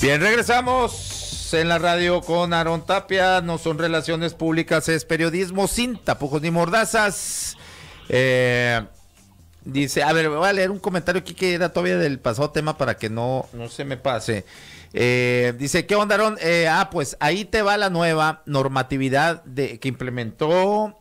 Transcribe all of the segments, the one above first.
Bien, regresamos en la radio con Aaron Tapia. No son relaciones públicas, es periodismo sin tapujos ni mordazas. Eh, dice, a ver, voy a leer un comentario aquí que era todavía del pasado tema para que no, no se me pase. Eh, dice, ¿qué onda, Aaron? Eh, ah, pues ahí te va la nueva normatividad que implementó,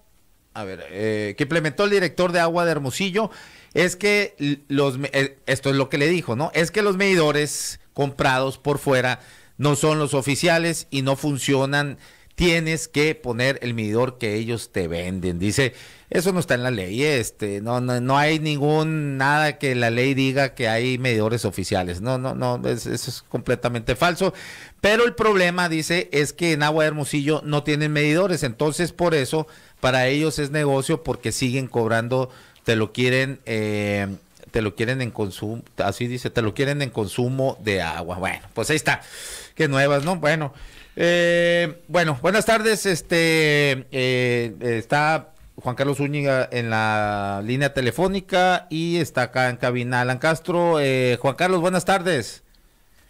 a ver, que implementó el director de agua de Hermosillo. Es que los, esto es lo que le dijo, ¿no? Es que los medidores comprados por fuera, no son los oficiales y no funcionan. Tienes que poner el medidor que ellos te venden. Dice, eso no está en la ley, este, no, no, no hay ningún, nada que la ley diga que hay medidores oficiales. No, no, no, eso es completamente falso. Pero el problema, dice, es que en Agua de Hermosillo no tienen medidores. Entonces, por eso, para ellos es negocio porque siguen cobrando, te lo quieren eh, te lo quieren en consumo, así dice, te lo quieren en consumo de agua. Bueno, pues ahí está. Qué nuevas, ¿no? Bueno. Eh, bueno, buenas tardes. Este eh, está Juan Carlos Zúñiga en la línea telefónica y está acá en cabina Alan Castro. Eh, Juan Carlos, buenas tardes.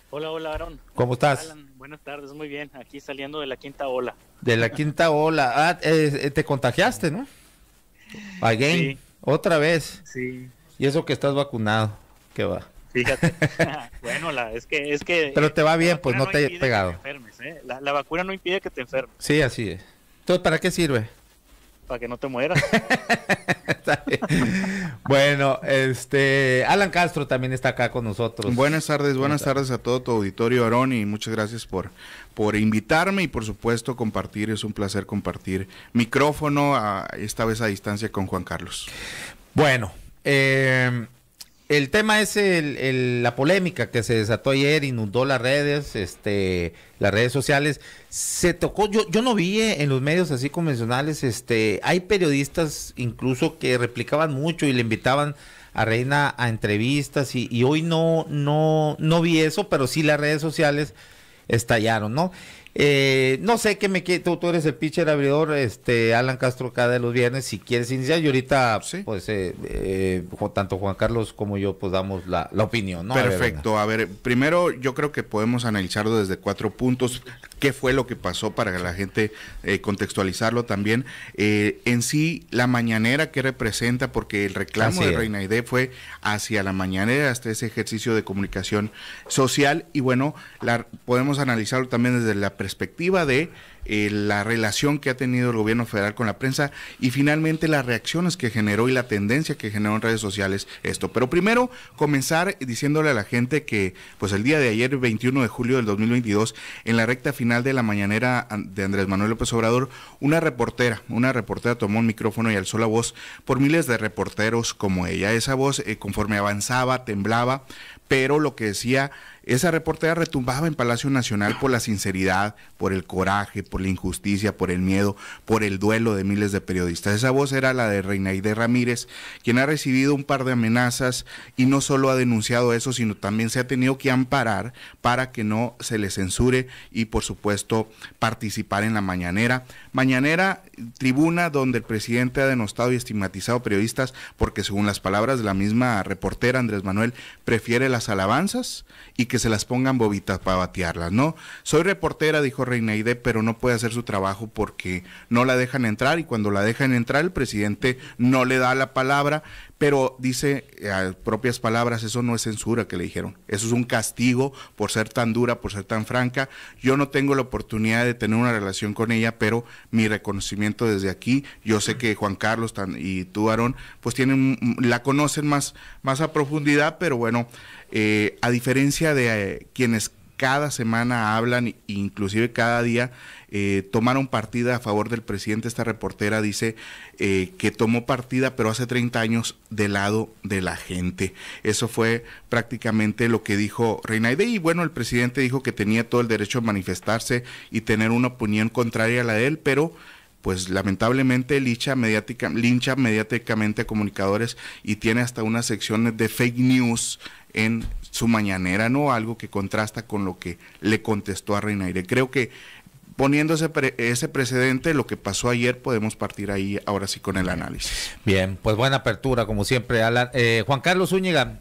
Hola, hola, Aaron. ¿Cómo estás? buenas tardes, muy bien. Aquí saliendo de la quinta ola. De la quinta ola. Ah, eh, eh, te contagiaste, ¿no? Again, otra vez. Sí. Y eso que estás vacunado, que va. Fíjate. bueno, la, es que es que Pero te va bien, pues no, te hayas pegado. ¿eh? la, vacuna no impide que te enfermes. Sí, así es. Entonces, ¿para qué sirve? Para que no te mueras. bueno, este Alan Castro también está acá con nosotros. Buenas tardes, buenas tardes a todo tu auditorio, Aaron, y muchas gracias por, por invitarme y por supuesto compartir. Es un placer compartir micrófono esta vez a distancia con Juan Carlos. Bueno, eh, el tema es la polémica que se desató ayer, inundó las redes, este, las redes sociales. Se tocó, yo, yo no vi eh, en los medios así convencionales, este, hay periodistas incluso que replicaban mucho y le invitaban a Reina a entrevistas y, y hoy no, no, no vi eso, pero sí las redes sociales estallaron, ¿no? Eh, no sé qué me quiere, tú, eres el pitcher abridor, este Alan Castro cada de los viernes, si quieres iniciar, y ahorita, pues, eh, eh tanto Juan Carlos como yo, pues damos la, opinión, ¿no? Perfecto, a ver, primero yo creo que podemos analizarlo desde cuatro puntos, qué fue lo que pasó para que la gente eh, contextualizarlo también, en sí la mañanera que representa, porque el reclamo de Reina fue hacia la mañanera, hasta ese ejercicio de comunicación social, y bueno, la, podemos analizarlo también desde la perspectiva perspectiva de eh, la relación que ha tenido el gobierno federal con la prensa y finalmente las reacciones que generó y la tendencia que generó en redes sociales esto. Pero primero comenzar diciéndole a la gente que pues el día de ayer, 21 de julio del 2022, en la recta final de la mañanera de Andrés Manuel López Obrador, una reportera, una reportera tomó un micrófono y alzó la voz por miles de reporteros como ella. Esa voz eh, conforme avanzaba, temblaba, pero lo que decía esa reportera retumbaba en Palacio Nacional por la sinceridad, por el coraje, por la injusticia, por el miedo, por el duelo de miles de periodistas. Esa voz era la de Reinaide Ramírez, quien ha recibido un par de amenazas y no solo ha denunciado eso, sino también se ha tenido que amparar para que no se le censure y por supuesto participar en la mañanera. Mañanera, tribuna donde el presidente ha denostado y estigmatizado periodistas porque según las palabras de la misma reportera Andrés Manuel, prefiere las alabanzas y que se las pongan bobitas para batearlas, ¿no? Soy reportera, dijo Reinaide, pero no puede hacer su trabajo porque no la dejan entrar y cuando la dejan entrar el presidente no le da la palabra, pero dice eh, a propias palabras, eso no es censura que le dijeron, eso es un castigo por ser tan dura, por ser tan franca. Yo no tengo la oportunidad de tener una relación con ella, pero mi reconocimiento desde aquí, yo sé que Juan Carlos y tú, Aarón, pues tienen, mm, la conocen más, más a profundidad, pero bueno, eh, a diferencia de eh, quienes cada semana hablan, inclusive cada día, eh, tomaron partida a favor del presidente. Esta reportera dice que tomó partida, pero hace 30 años del lado de la gente. Eso fue prácticamente lo que dijo Reinaide. Y bueno, el presidente dijo que tenía todo el derecho a manifestarse y tener una opinión contraria a la de él, pero pues lamentablemente lincha, mediática, mediáticamente a comunicadores y tiene hasta unas secciones de fake news en su mañanera, ¿no? Algo que contrasta con lo que le contestó a Reinaire. Creo que poniendo ese, precedente, lo que pasó ayer, podemos partir ahí ahora sí con el análisis. Bien, pues buena apertura, como siempre, Alan. Eh, Juan Carlos Zúñiga,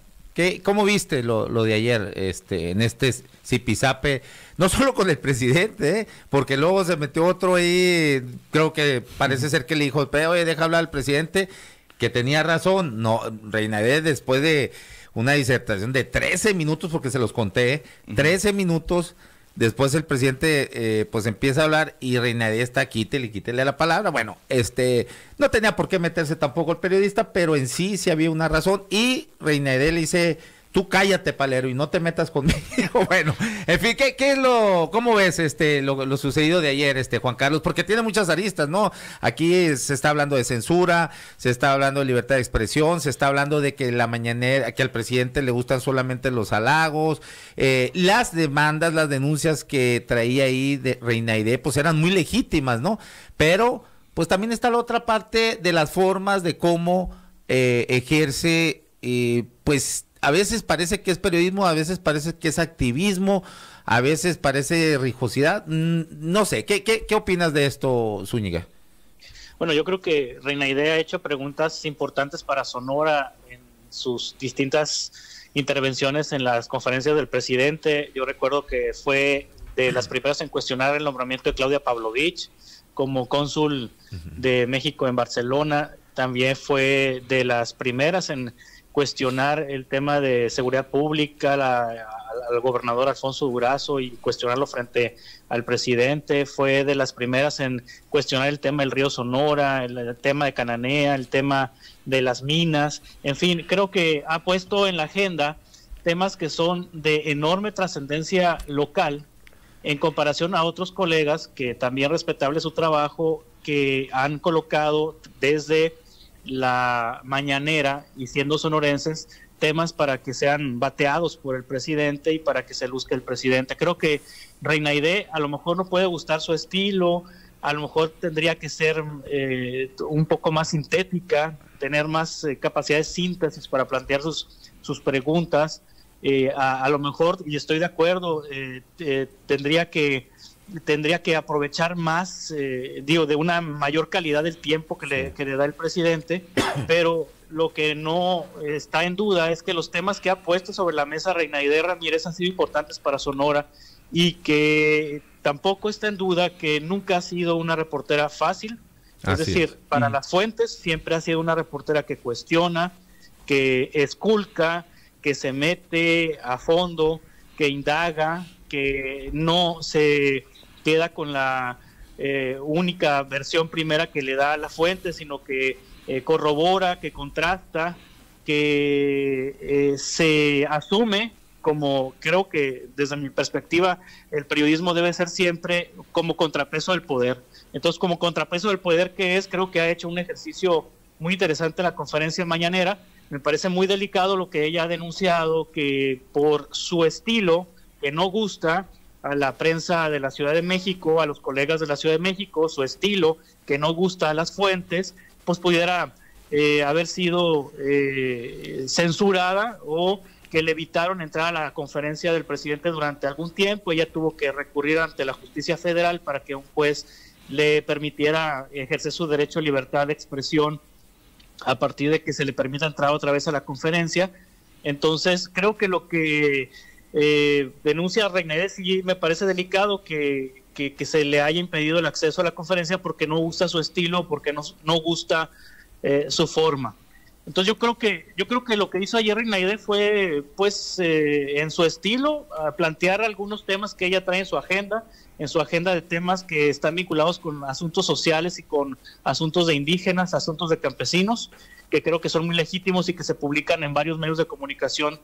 ¿Cómo viste lo, de ayer este, en este Zipizape? No solo con el presidente, ¿eh? porque luego se metió otro ahí, creo que parece ser que le dijo, pero oye, deja hablar al presidente, que tenía razón. No, Reina, después de una disertación de 13 minutos, porque se los conté, 13 ¿eh? minutos Después el presidente eh, pues empieza a hablar y Reinaide está, quítele, quítele la palabra. Bueno, este, no tenía por qué meterse tampoco el periodista, pero en sí sí había una razón y reina le dice tú cállate, palero, y no te metas conmigo. bueno, en fin, ¿qué, es lo, cómo ves este, lo, sucedido de ayer, este, Juan Carlos? Porque tiene muchas aristas, ¿no? Aquí se está hablando de censura, se está hablando de libertad de expresión, se está hablando de que la mañanera, que al presidente le gustan solamente los halagos, eh, las demandas, las denuncias que traía ahí de Reinaide, pues eran muy legítimas, ¿no? Pero, pues también está la otra parte de las formas de cómo eh, ejerce, eh, pues, a veces parece que es periodismo, a veces parece que es activismo, a veces parece rijosidad. Mm, no sé, ¿qué, qué, qué opinas de esto, Zúñiga? Bueno, yo creo que Reina Idea ha hecho preguntas importantes para Sonora en sus distintas intervenciones en las conferencias del presidente. Yo recuerdo que fue de las primeras en cuestionar el nombramiento de Claudia Pavlovich como cónsul de México en Barcelona. También fue de las primeras en cuestionar el tema de seguridad pública, al, gobernador Alfonso Durazo y cuestionarlo frente al presidente. Fue de las primeras en cuestionar el tema del río Sonora, el tema de Cananea, el tema de las minas. En fin, creo que ha puesto en la agenda temas que son de enorme trascendencia local en comparación a otros colegas que también respetable su trabajo, que han colocado desde la mañanera y siendo sonorenses temas para que sean bateados por el presidente y para que se luzca el presidente. Creo que Reinaide a lo mejor no puede gustar su estilo, a lo mejor tendría que ser eh, un poco más sintética, tener más eh, capacidad de síntesis para plantear sus, preguntas. Eh, a, lo mejor, y estoy de acuerdo, tendría que tendría que aprovechar más, eh, digo, de una mayor calidad del tiempo que le, da el presidente, pero lo que no está en duda es que los temas que ha puesto sobre la mesa Reina Ider Ramírez han sido importantes para Sonora y que tampoco está en duda que nunca ha sido una reportera fácil, es decir, para mm. las fuentes siempre ha sido una reportera que cuestiona, que esculca, que se mete a fondo, que indaga, que no se queda con la eh, única versión primera que le da la fuente, sino que eh, corrobora, que contrasta, que eh, se asume como creo que desde mi perspectiva el periodismo debe ser siempre como contrapeso del poder. Entonces, como contrapeso del poder que es, creo que ha hecho un ejercicio muy interesante en la conferencia mañanera. Me parece muy delicado lo que ella ha denunciado, que por su estilo que no gusta a la prensa de la Ciudad de México, a los colegas de la Ciudad de México, su estilo, que no gusta a las fuentes, pues pudiera eh, haber sido eh, censurada o que le evitaron entrar a la conferencia del presidente durante algún tiempo. Ella tuvo que recurrir ante la justicia federal para que un juez le permitiera ejercer su derecho a libertad de expresión a partir de que se le permita entrar otra vez a la conferencia. Entonces, creo que lo que eh, denuncia a Reinaide y me parece delicado que, se le haya impedido el acceso a la conferencia porque no gusta su estilo, porque no, gusta eh, su forma. Entonces yo creo que yo creo que lo que hizo ayer Reinaide fue, pues, eh, en su estilo, plantear algunos temas que ella trae en su agenda, en su agenda de temas que están vinculados con asuntos sociales y con asuntos de indígenas, asuntos de campesinos, que creo que son muy legítimos y que se publican en varios medios de comunicación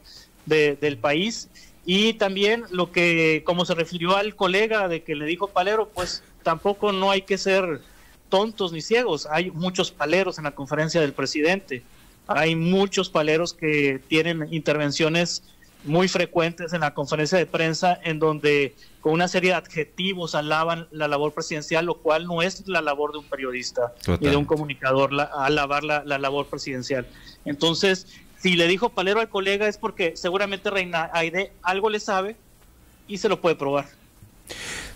del país y también lo que, como se refirió al colega de que le dijo palero, pues tampoco no hay que ser tontos ni ciegos. Hay muchos paleros en la conferencia del presidente. Hay muchos paleros que tienen intervenciones muy frecuentes en la conferencia de prensa en donde con una serie de adjetivos alaban la labor presidencial, lo cual no es la labor de un periodista ni de un comunicador, alabar la, la labor presidencial. Entonces, si le dijo palero al colega es porque seguramente Reina Aide algo le sabe y se lo puede probar.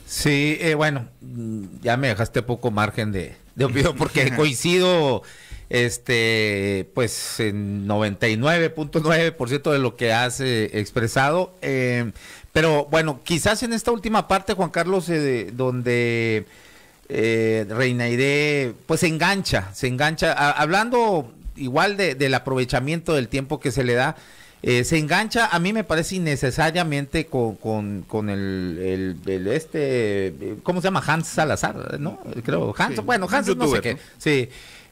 Sí, eh, bueno, mm, ya me dejaste poco margen de, de opinión porque coincido este pues en 99.9% de lo que has eh, expresado. Eh, pero bueno, quizás en esta última parte, Juan Carlos, donde eh, Reinaide, pues se engancha, se engancha. hablando igual del aprovechamiento del tiempo que se le da. Eh, se engancha, a mí me parece innecesariamente con, con, el, este, ¿cómo se llama? Hans Salazar, ¿no? Creo, Hans, bueno, Hans no sé qué. Sí.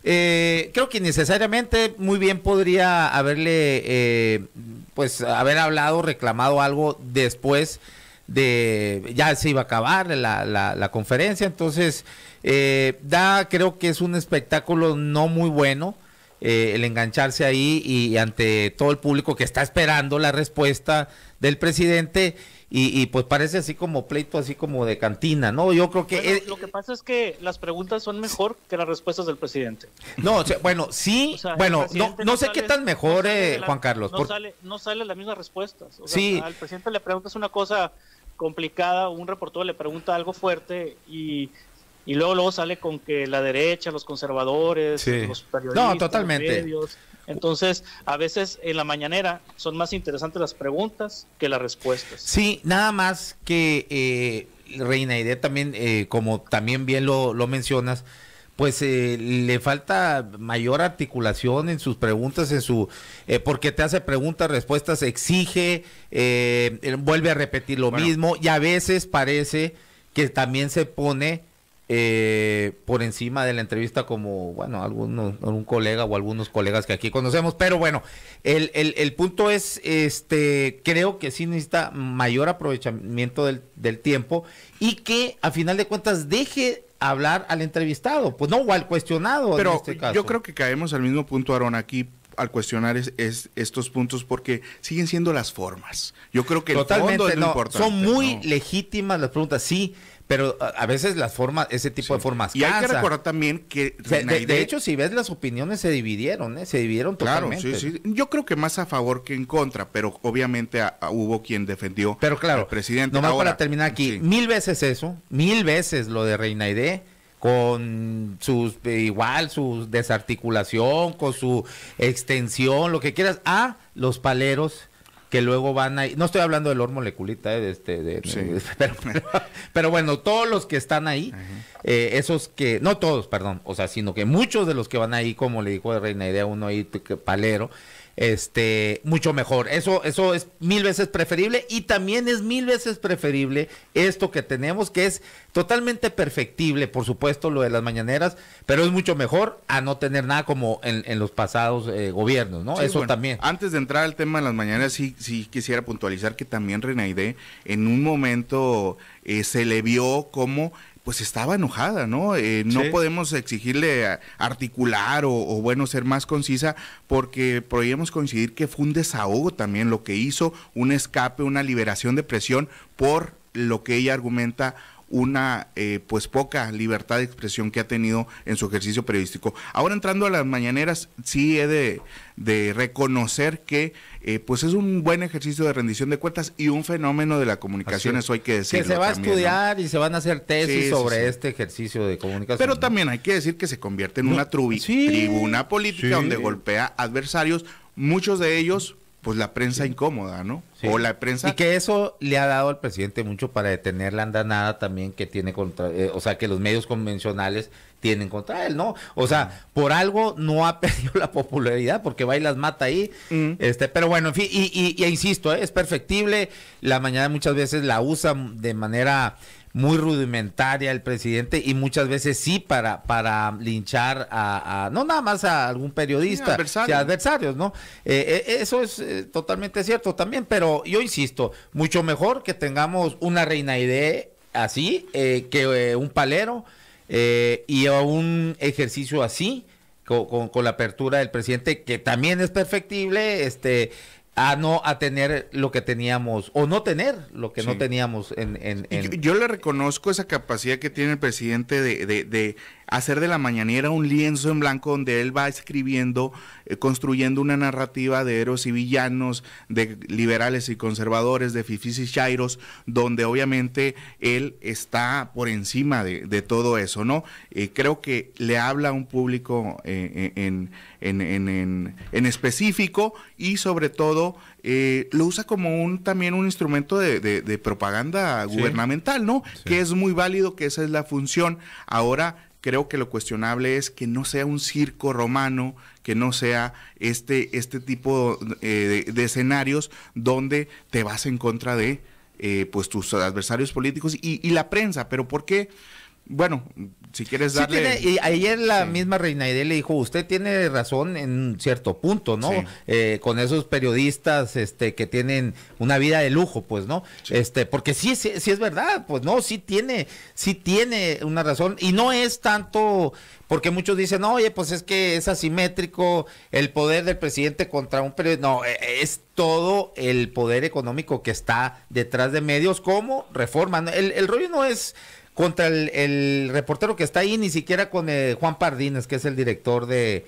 Eh, creo que innecesariamente muy bien podría haberle, eh, pues, haber hablado, reclamado algo después de, ya se iba a acabar la, conferencia, entonces, da, creo que es un espectáculo no muy bueno. Eh, el engancharse ahí y, ante todo el público que está esperando la respuesta del presidente y, pues parece así como pleito, así como de cantina, ¿no? Yo creo que... Lo que pasa es que las preguntas son mejor que las respuestas del presidente. No, bueno, sí, bueno, no, no, sé qué tan mejor, eh, Juan Carlos. No, sale, no sale las mismas respuestas. sí. Al presidente le preguntas una cosa complicada, un reportero le pregunta algo fuerte y y luego luego sale con que la derecha, los conservadores, los periodistas, no, totalmente. Los Entonces, a veces en la mañanera son más interesantes las preguntas que las respuestas. Sí, nada más que eh, Reina Idea también, eh, como también bien lo, mencionas, pues eh, le falta mayor articulación en sus preguntas, en su eh, porque te hace preguntas, respuestas, exige, vuelve a repetir lo mismo y a veces parece que también se pone eh, por encima de la entrevista como, bueno, algunos, un colega o algunos colegas que aquí conocemos, pero bueno, el, el, punto es, este, creo que sí necesita mayor aprovechamiento del, tiempo y que a final de cuentas deje hablar al entrevistado, pues no, o al cuestionado. Pero este yo creo que caemos al mismo punto, Aaron, aquí al cuestionar es, estos puntos porque siguen siendo las formas. Yo creo que Totalmente, Son muy legítimas las preguntas, sí pero a veces las formas, ese tipo de formas. Y hay que recordar también que de, hecho, si ves las opiniones se dividieron, ¿eh? se dividieron totalmente. Claro, sí, sí. Yo creo que más a favor que en contra, pero obviamente hubo quien defendió pero claro, presidente. Nomás para terminar aquí, mil veces eso, mil veces lo de Reinaide con sus igual su desarticulación, con su extensión, lo que quieras, a ah, los paleros que luego van ahí. No estoy hablando del hormo eh, de este, de, pero, bueno, todos los que están ahí, eh, esos que, no todos, perdón, o sea, sino que muchos de los que van ahí, como le dijo de Reina Idea uno ahí, palero, este, mucho mejor. Eso, eso es mil veces preferible y también es mil veces preferible esto que tenemos, que es totalmente perfectible, por supuesto, lo de las mañaneras, pero es mucho mejor a no tener nada como en, los pasados eh, gobiernos, ¿no? eso también. Antes de entrar al tema de las mañaneras, sí, sí quisiera puntualizar que también Renaide en un momento eh, se le vio como pues estaba enojada, ¿no? Eh, no podemos exigirle eh, articular o, o, bueno, ser más concisa porque podríamos coincidir que fue un desahogo también lo que hizo, un escape, una liberación de presión por lo que ella argumenta una eh, pues poca libertad de expresión que ha tenido en su ejercicio periodístico. Ahora entrando a las mañaneras, sí he de, reconocer que eh, pues es un buen ejercicio de rendición de cuentas y un fenómeno de la comunicación, eso hay que decirlo. Que se va a estudiar y se van a hacer tesis sobre este ejercicio de comunicación. Pero también hay que decir que se convierte en una tribuna política donde golpea adversarios, muchos de ellos pues la prensa incómoda, ¿no? O la prensa... Y que eso le ha dado al presidente mucho para detener la andanada también que tiene contra, eh, o sea, que los medios convencionales tienen contra él, ¿no? O sea, por algo no ha perdido la popularidad porque va y las mata ahí, este, pero bueno, en fin, y, y, insisto, ¿eh? es perfectible, la mañana muchas veces la usa de manera muy rudimentaria el presidente y muchas veces sí para, para linchar a, no nada más a algún periodista, adversarios, ¿no? Eh, eh, eso es eh, totalmente cierto también, pero yo insisto, mucho mejor que tengamos una reina idea así que un palero y un ejercicio así. Con, con, con, la apertura del presidente, que también es perfectible, este, a no a tener lo que teníamos o no tener lo que no teníamos en... en, en... Yo, le reconozco esa capacidad que tiene el presidente de hacer de la mañanera un lienzo en blanco donde él va escribiendo, eh, construyendo una narrativa de héroes y villanos, de liberales y conservadores, de fifis y shairos, donde obviamente él está por encima de, todo eso, ¿no? Eh, creo que le habla a un público eh, en, en, específico y sobre todo lo usa como un también un instrumento de, propaganda gubernamental, ¿no? Que es muy válido, que esa es la función. Ahora, creo que lo cuestionable es que no sea un circo romano, que no sea este, este tipo eh, de, escenarios donde te vas en contra de eh, pues tus adversarios políticos y, la prensa. Pero ¿por qué? Bueno, si quieres darle. ayer la misma Reina le dijo: Usted tiene razón en cierto punto, ¿no? Eh, con esos periodistas este, que tienen una vida de lujo, pues, ¿no? Este, porque sí, sí, es verdad, pues, no, sí tiene, sí tiene una razón. Y no es tanto. Porque muchos dicen, oye, pues es que es asimétrico el poder del presidente contra un periodista. No, e, e, es todo el poder económico que está detrás de medios como reforma. El, el rollo no es contra el, reportero que está ahí, ni siquiera con eh, Juan Pardines, que es el director de,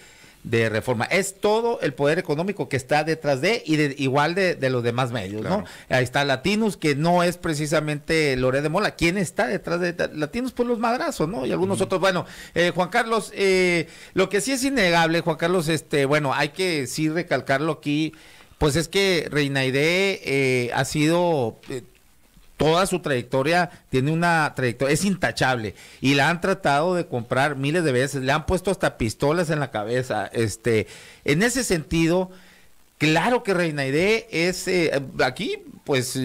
Reforma. Es todo el poder económico que está detrás de y igual de, los demás medios, ¿no? Ahí está Latinos, que no es precisamente Loré de Mola. ¿Quién está detrás de Latinos? Pues los madrazos, ¿no? Y algunos otros. Bueno, eh, Juan Carlos, eh, lo que sí es innegable, Juan Carlos, este, bueno, hay que sí recalcarlo aquí. Pues es que Reinaide eh, ha sido toda su trayectoria tiene una trayectoria, es intachable. Y la han tratado de comprar miles de veces, le han puesto hasta pistolas en la cabeza. Este, en ese sentido, claro que Reinaide es eh, aquí, pues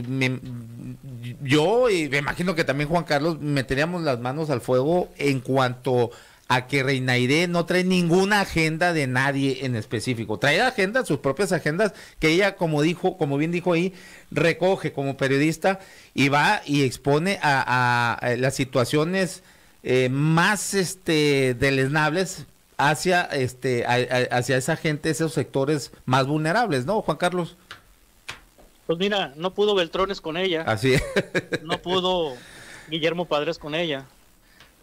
yo y me imagino que también Juan Carlos meteríamos las manos al fuego en cuanto a que Reinaide no trae ninguna agenda de nadie en específico. Trae agendas, sus propias agendas, que ella, como dijo, como bien dijo ahí, recoge como periodista y va y expone a, las situaciones eh, más este deleznables hacia este hacia esa gente, esos sectores más vulnerables, ¿no, Juan Carlos? Pues mira, no pudo Beltrones con ella. Así No pudo Guillermo Padres con ella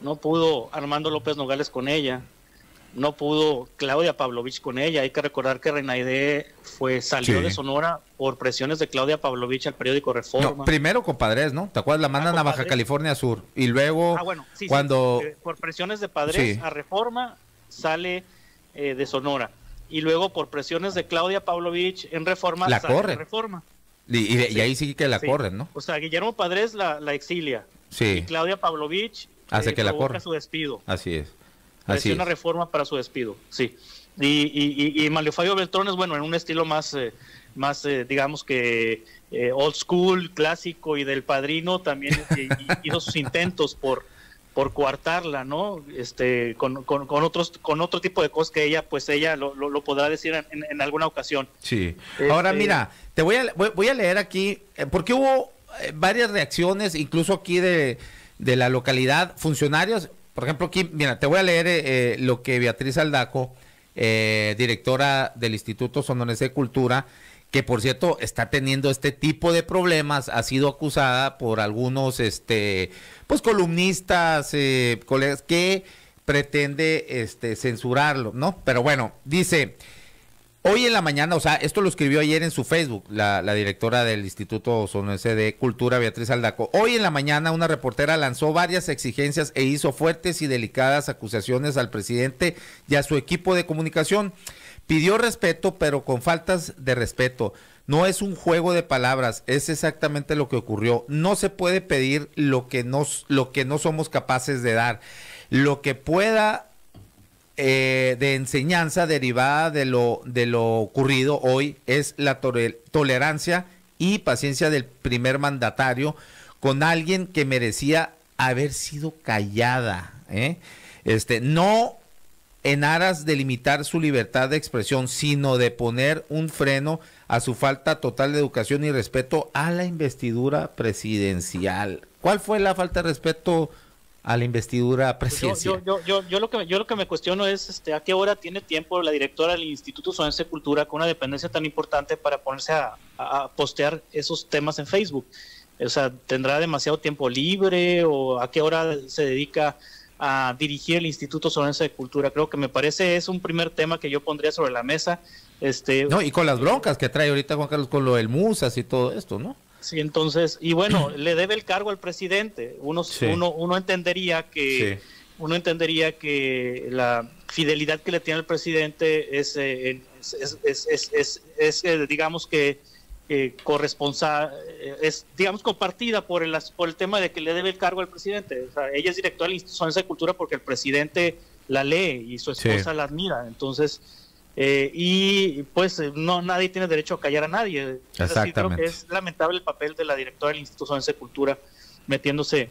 no pudo Armando López Nogales con ella, no pudo Claudia Pavlovich con ella. Hay que recordar que Reinaide fue, salió de Sonora por presiones de Claudia Pavlovich al periódico Reforma. Primero con Padres, ¿no? ¿Te acuerdas? La mandan ah, a Baja California Sur. Y luego, ah, cuando... Eh, por presiones de padres a Reforma sale eh, de Sonora. Y luego por presiones de Claudia Pavlovich en Reforma la sale De Reforma. Y, ahí sí que la corren, ¿no? O sea, Guillermo Padres la, la exilia. Sí. Y Claudia Pavlovich Hace eh, que la corra. su despido. Así es. Así una reforma para su despido, sí. Y, y, Mario Fabio Beltrones, bueno, en un estilo más, eh, más eh, digamos que old school, clásico y del padrino, también hizo sus intentos por, por coartarla, ¿no? Este, con, otros, con otro tipo de cosas que ella, pues ella lo, podrá decir en, alguna ocasión. Sí. Este, Ahora mira, te voy a, voy, voy a leer aquí, porque hubo varias reacciones, incluso aquí de de la localidad, funcionarios, por ejemplo, aquí, mira, te voy a leer eh, eh, lo que Beatriz Aldaco, eh, directora del Instituto Sonorense de Cultura, que por cierto está teniendo este tipo de problemas, ha sido acusada por algunos, este, pues columnistas, colegas que pretende, este, censurarlo, ¿no? Pero bueno, dice. Hoy en la mañana, o sea, esto lo escribió ayer en su Facebook, la, directora del Instituto Sonense de Cultura, Beatriz Aldaco. Hoy en la mañana, una reportera lanzó varias exigencias e hizo fuertes y delicadas acusaciones al presidente y a su equipo de comunicación. Pidió respeto, pero con faltas de respeto. No es un juego de palabras, es exactamente lo que ocurrió. No se puede pedir lo que, nos, lo que no somos capaces de dar. Lo que pueda eh, de enseñanza derivada de lo, de lo ocurrido hoy es la tolerancia y paciencia del primer mandatario con alguien que merecía haber sido callada. ¿eh? Este, no en aras de limitar su libertad de expresión, sino de poner un freno a su falta total de educación y respeto a la investidura presidencial. ¿Cuál fue la falta de respeto? a la investidura pues presidencial. Yo, lo que, me cuestiono es este, a qué hora tiene tiempo la directora del Instituto Sovense de Cultura con una dependencia tan importante para ponerse a, postear esos temas en Facebook. O sea, ¿tendrá demasiado tiempo libre o a qué hora se dedica a dirigir el Instituto Soense de Cultura? Creo que me parece es un primer tema que yo pondría sobre la mesa. Este, no, y con las broncas que trae ahorita Juan Carlos con lo del Musas y todo esto, ¿no? Sí, entonces, y bueno, le debe el cargo al presidente. Uno, uno, uno entendería que... Uno entendería que la fidelidad que le tiene el presidente es, eh, es, eh, digamos que, eh, es, digamos, compartida por el, por el tema de que le debe el cargo al presidente. O sea, ella es directora de la institución de cultura porque el presidente la lee y su esposa la admira. Entonces, eh, y pues no nadie tiene derecho a callar a nadie. Es, lamentable el papel de la directora del Instituto de Cultura metiéndose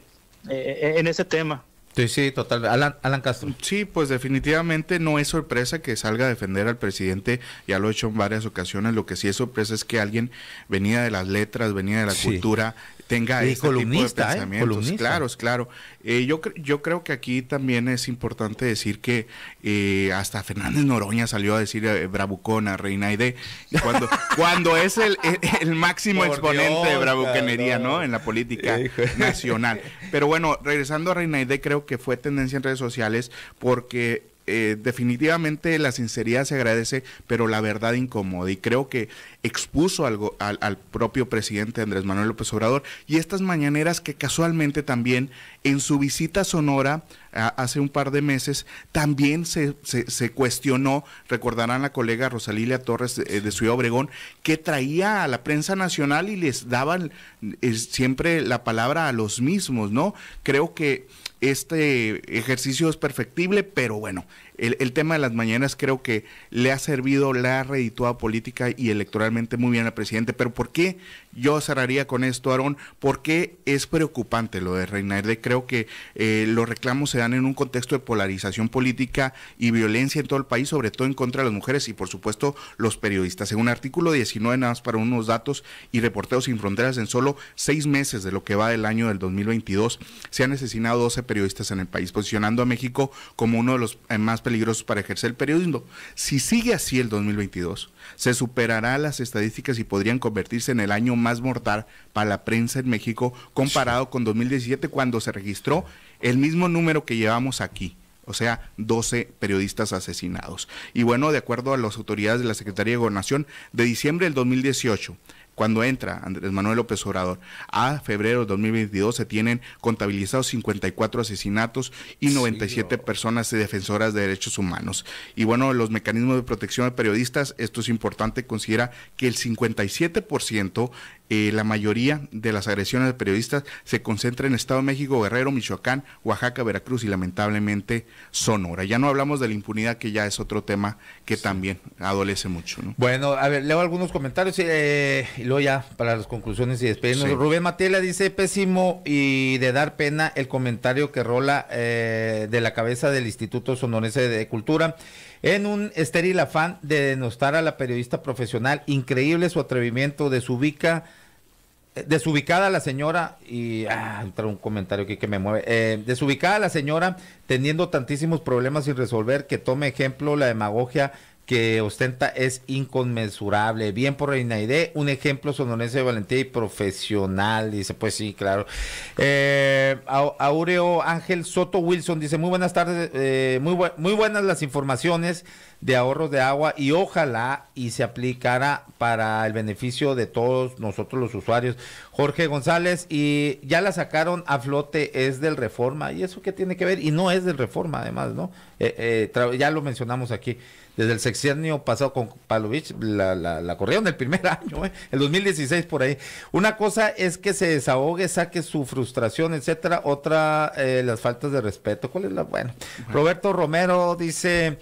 eh, en ese tema. Sí, sí, total. Alan, Alan, Castro. Sí, pues definitivamente no es sorpresa que salga a defender al presidente, ya lo he hecho en varias ocasiones, lo que sí es sorpresa es que alguien venía de las letras, venía de la cultura tenga y columnista, este tipo de ¿eh? pensamientos. claro, claro. Eh, yo, yo creo que aquí también es importante decir que eh, hasta Fernández Noroña salió a decir bravucona, reina y cuando, cuando es el, máximo exponente de bravucanería, no. En la política nacional. Pero bueno, regresando a Reinaide, creo que fue tendencia en redes sociales porque definitivamente la sinceridad se agradece, pero la verdad incomoda. Y creo que expuso algo, al, propio presidente Andrés Manuel López Obrador y estas mañaneras que casualmente también en su visita a Sonora hace un par de meses también se, se, cuestionó, recordarán la colega Rosalilia Torres eh, de, Ciudad Obregón, que traía a la prensa nacional y les daban eh, siempre la palabra a los mismos, ¿no? Creo que este ejercicio es perfectible, pero bueno, el, el, tema de las mañanas creo que le ha servido, la ha redituado política y electoralmente muy bien al presidente, pero ¿por qué yo cerraría con esto, Aarón, porque es preocupante lo de Reinaerde. Creo que eh, los reclamos se dan en un contexto de polarización política y violencia en todo el país, sobre todo en contra de las mujeres y, por supuesto, los periodistas. En un artículo 19, nada más para unos datos y reporteos sin fronteras, en solo seis meses de lo que va del año del 2022, se han asesinado 12 periodistas en el país, posicionando a México como uno de los eh, más peligrosos para ejercer el periodismo. Si sigue así el 2022, se superará las estadísticas y podrían convertirse en el año más más mortal para la prensa en México comparado con 2017 cuando se registró el mismo número que llevamos aquí. O sea, 12 periodistas asesinados. Y bueno, de acuerdo a las autoridades de la Secretaría de Gobernación, de diciembre del 2018 cuando entra Andrés Manuel López Obrador a febrero del 2022 se tienen contabilizados 54 asesinatos y 97 personas defensoras de derechos humanos. Y bueno, los mecanismos de protección de periodistas, esto es importante, considera que el 57% eh, la mayoría de las agresiones de periodistas se concentra en Estado de México, Guerrero, Michoacán, Oaxaca, Veracruz y lamentablemente Sonora. Ya no hablamos de la impunidad, que ya es otro tema que también adolece mucho. Bueno, a ver, leo algunos comentarios eh, y luego ya para las conclusiones y despedirnos. Rubén Matela dice, pésimo y de dar pena el comentario que rola eh, de la cabeza del Instituto Sonorense de Cultura en un estéril afán de denostar a la periodista profesional. Increíble su atrevimiento, desubica, eh, desubicada la señora, y ah, entra un comentario aquí que me mueve, eh, desubicada la señora teniendo tantísimos problemas sin resolver que tome ejemplo la demagogia que ostenta es inconmensurable. Bien por Reinaide, un ejemplo sonorense de valentía y profesional, dice, pues sí, claro. Eh, Aureo Ángel Soto Wilson dice, muy buenas tardes, eh, muy, buenas las informaciones de ahorros de agua y ojalá y se aplicara para el beneficio de todos nosotros los usuarios. Jorge González, y ya la sacaron a flote, es del reforma, ¿y eso qué tiene que ver? Y no es del reforma además, ¿no? Eh, eh, ya lo mencionamos aquí desde el sexenio pasado con Palovich, la, la, la corrieron eh, el primer año, el 2016 por ahí. Una cosa es que se desahogue, saque su frustración, etcétera. Otra, eh, las faltas de respeto. ¿Cuál es la? Bueno, Roberto Romero dice...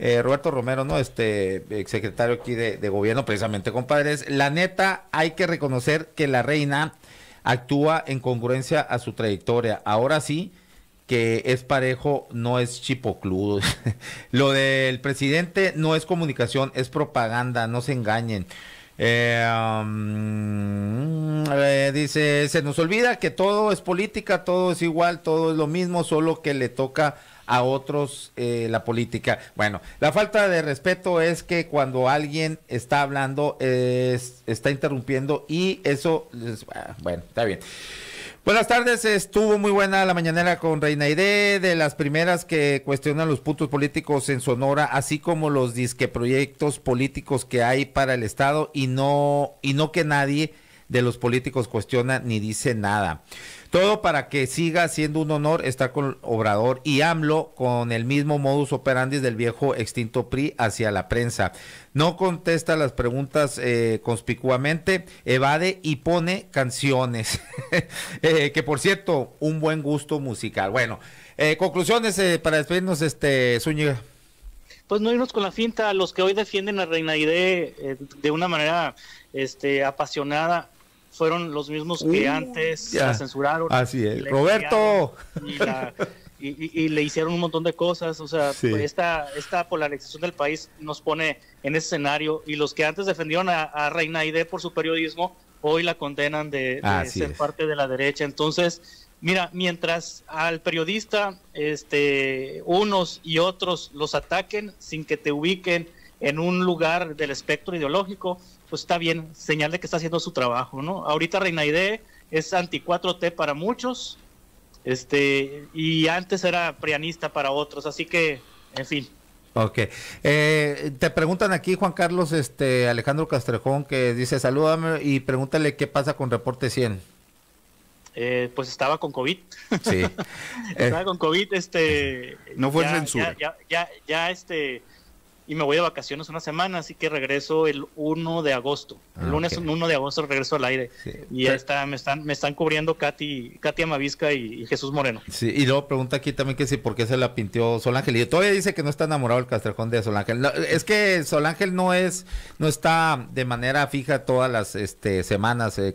Eh, Roberto Romero, ¿no? Este secretario aquí de, de gobierno, precisamente, compadres. La neta, hay que reconocer que la reina actúa en congruencia a su trayectoria. Ahora sí, que es parejo no es chipocludo. Lo del presidente no es comunicación, es propaganda, no se engañen. Eh, um, eh, dice, se nos olvida que todo es política, todo es igual, todo es lo mismo, solo que le toca a otros eh, la política. Bueno, la falta de respeto es que cuando alguien está hablando, está interrumpiendo y eso, ah, bueno, está bien. Buenas pues tardes, estuvo muy buena la mañanera con Reina de las primeras que cuestionan los puntos políticos en Sonora, así como los disque proyectos políticos que hay para el Estado y no, y no que nadie de los políticos cuestiona ni dice nada. Todo para que siga siendo un honor estar con Obrador y AMLO con el mismo modus operandi del viejo extinto PRI hacia la prensa. No contesta las preguntas eh, conspicuamente, evade y pone canciones. Eh, que por cierto, un buen gusto musical. Bueno, eh, conclusiones para despedirnos, este, Zúñiga pues no irnos con la finta. Los que hoy defienden a Reinaide de una manera este, apasionada fueron los mismos que antes la censuraron. Así es. Roberto. Y, le hicieron un montón de cosas. O sea, esta, esta polarización del país nos pone en ese escenario. Y los que antes defendieron a, a Reina por su periodismo, hoy la condenan de, ser parte de la derecha. Entonces, mira, mientras al periodista este, unos y otros los ataquen sin que te ubiquen en un lugar del espectro ideológico, pues está bien, señal de que está haciendo su trabajo, ¿no? Ahorita Reinaide es anti 4T para muchos, este, y antes era prianista para otros, así que, en fin. Ok. Eh, te preguntan aquí, Juan Carlos, este, Alejandro Castrejón, que dice, salúdame y pregúntale qué pasa con Reporte 100. Eh, pues estaba con COVID. Sí. estaba eh. con COVID, este... No fue censura. ya, ya, ya este y me voy de vacaciones una semana, así que regreso el 1 de agosto. el ah, lunes 1 de agosto regreso al aire. Y ya está, me están, me están cubriendo Katy, Katia Amavisca y, Jesús Moreno. Sí, y luego pregunta aquí también que si por qué se la pintió Sol Ángel. Y todavía dice que no está enamorado el Castrejón de Sol Ángel. es que Ángel no es, no está de manera fija todas las este, semanas, eh,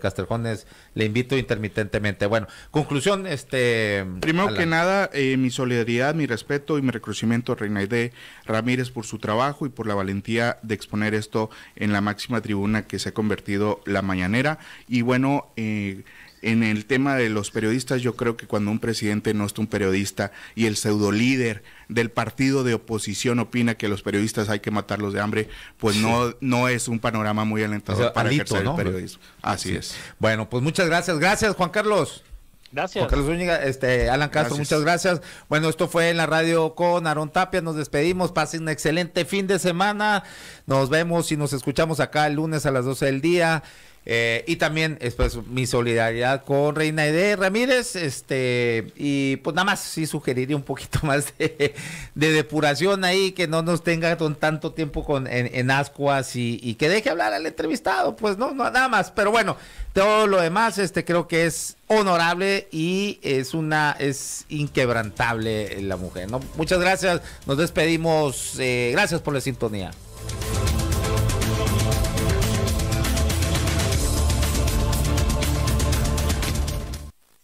le invito intermitentemente. Bueno, conclusión, este... Primero que nada, eh, mi solidaridad, mi respeto y mi reconocimiento a Reinaide Ramírez por su trabajo y por la valentía de exponer esto en la máxima tribuna que se ha convertido la mañanera. Y bueno, eh, en el tema de los periodistas, yo creo que cuando un presidente no es un periodista y el pseudo líder del partido de oposición opina que los periodistas hay que matarlos de hambre, pues no, no es un panorama muy alentador para alito, periodismo. Así es. Bueno, pues muchas gracias. Gracias, Juan Carlos. Gracias. Juan Carlos Zúñiga, este, Alan Castro, muchas gracias. Bueno, esto fue en la radio con Aaron Tapia. Nos despedimos. Pasen un excelente fin de semana. Nos vemos y nos escuchamos acá el lunes a las 12 del día. Eh, y también, pues, mi solidaridad con Reina Ede Ramírez. Este, y pues nada más sí sugeriría un poquito más de, depuración ahí, que no nos tenga con tanto tiempo con, en, ascuas y, que deje hablar al entrevistado. Pues no, no, nada más. Pero bueno, todo lo demás, este, creo que es honorable y es una, es inquebrantable la mujer, Muchas gracias, nos despedimos. Eh, gracias por la sintonía.